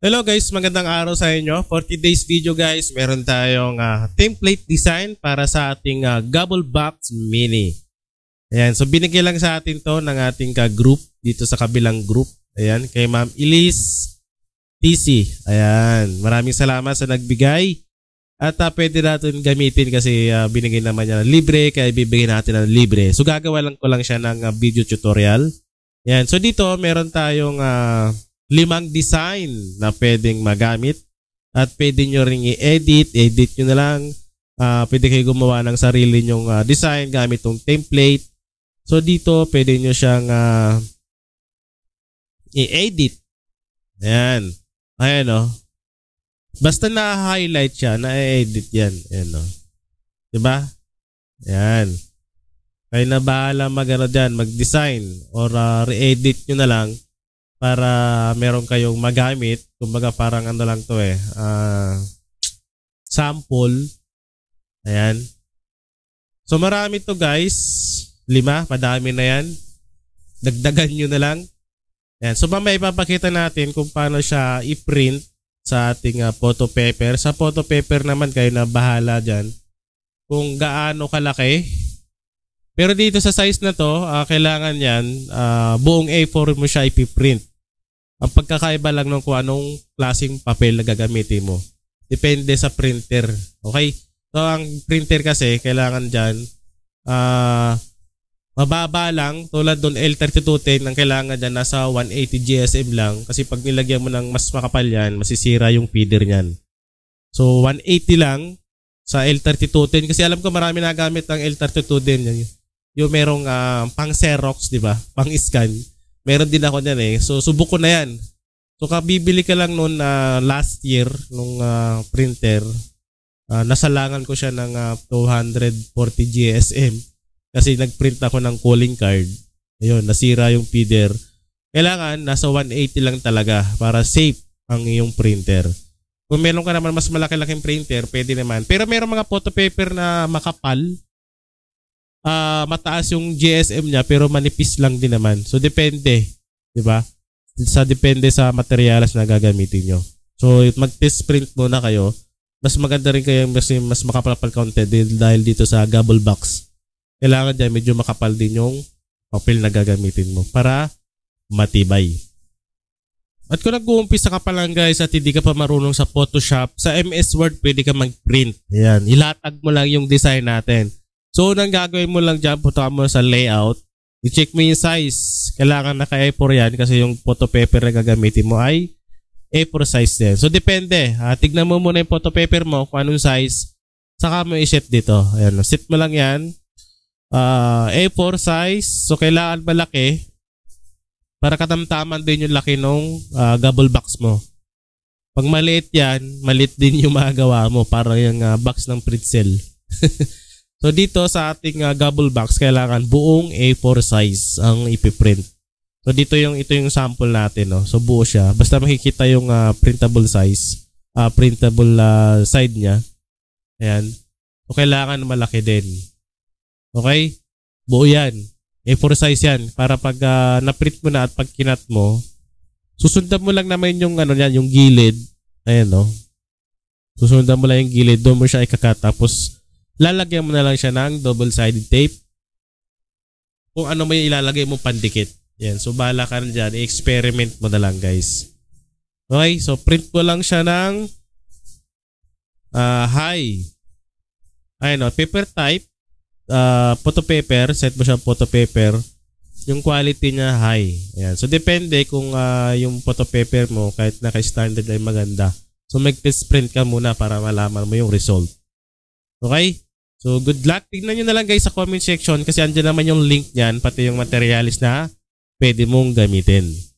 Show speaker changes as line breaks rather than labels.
Hello guys, magandang araw sa inyo. 40 days video guys, meron tayong uh, template design para sa ating uh, Gobble Box Mini. Ayan, so binigay lang sa atin to ng ating ka-group ah, dito sa kabilang group. Ayan, kay Ma'am Elise TC. Ayan, maraming salamat sa nagbigay. At uh, pwede natin gamitin kasi uh, binigay naman niya ng libre, kaya bibigyan natin ng libre. So gagawa lang ko lang siya ng uh, video tutorial. Ayan, so dito meron tayong... Uh, limang design na pwedeng magamit at pwede nyo ring i-edit, edit nyo na lang. Uh, pwede kayo gumawa ng sarili nyong uh, design gamit tong template. So dito pwede nyo siyang uh, i-edit. Ayan. Ayan o. Oh. Basta na-highlight siya, na-edit yan. Ayan o. Oh. Diba? Ayan. Kayo na bahala mag-ano mag-design or uh, re-edit nyo na lang para meron kayong magamit. Kumbaga parang ano lang to eh, uh, sample. Ayan. So marami to guys. Lima, madami na yan. Dagdagan nyo na lang. Ayan. So mamaya ipapakita natin kung paano siya i-print sa ating uh, photo paper. Sa photo paper naman kayo na bahala dyan kung gaano kalaki. Pero dito sa size na to, uh, kailangan yan, uh, buong A4 mo siya ipiprint. Ang pagkakaiba lang ng kung anong klaseng papel na gagamitin mo. Depende sa printer. Okay? So, ang printer kasi, kailangan dyan, ah, uh, mababa lang, tulad doon L3210, ang kailangan dyan, nasa 180 GSM lang. Kasi pag nilagyan mo ng mas makapal yan, masisira yung feeder niyan. So, 180 lang sa L3210. Kasi alam ko marami nagamit ng L3210 yan. Yung merong uh, pang Xerox, di ba? Pang scan meron din ako niyan eh. So, subok ko na yan. So, kabibili ka lang noon uh, last year, nung uh, printer, uh, nasalangan ko siya ng uh, 240 GSM kasi nagprint ako ng calling card. Ayun, nasira yung feeder. Kailangan, nasa 180 lang talaga para safe ang iyong printer. Kung meron ka naman mas malaki-laking printer, pwede naman. Pero meron mga photo paper na makapal uh, mataas yung GSM niya pero manipis lang din naman. So depende, 'di ba? Sa depende sa materyales na gagamitin niyo. So mag-test print muna kayo. Mas maganda rin kayo kasi mas makapal counted dahil dito sa gobble box. Kailangan dyan medyo makapal din yung papel na gagamitin mo para matibay. At kung nag-uumpisa ka pa lang guys at hindi ka pa marunong sa Photoshop, sa MS Word pwede ka mag-print. Ayan, ilatag mo lang yung design natin. So, nang gagawin mo lang dyan, punta mo sa layout. I-check mo yung size. Kailangan naka-A4 yan kasi yung photo paper na gagamitin mo ay A4 size din. So, depende. Ha? Tignan mo muna yung photo paper mo kung anong size. Saka mo i-set dito. Ayan. Set mo lang yan. Uh, ah, A4 size. So, kailangan malaki para katamtaman din yung laki nung uh, gobble box mo. Pag maliit yan, maliit din yung magawa mo. Parang yung uh, box ng pretzel. So dito sa ating uh, gobble box, kailangan buong A4 size ang ipiprint. So dito yung ito yung sample natin no. So buo siya. Basta makikita yung uh, printable size, uh, printable uh, side niya. Ayan. So kailangan malaki din. Okay? Buo 'yan. A4 size 'yan para pag uh, na-print mo na at pag kinat mo, susundan mo lang naman yung ano niyan, yung gilid. Ayan no. Susundan mo lang yung gilid, doon mo siya ikakat tapos lalagyan mo na lang siya ng double-sided tape. Kung ano mo yung ilalagay mo pandikit. Yan. So, bahala ka na dyan. I-experiment mo na lang, guys. Okay? So, print mo lang siya ng uh, high. Ayun o. Oh, paper type. Uh, photo paper. Set mo siya photo paper. Yung quality niya high. Ayan. So, depende kung uh, yung photo paper mo kahit naka-standard ay maganda. So, mag-test print ka muna para malaman mo yung result. Okay? So, good luck. Tignan nyo na lang guys sa comment section kasi andyan naman yung link niyan, pati yung materialis na pwede mong gamitin.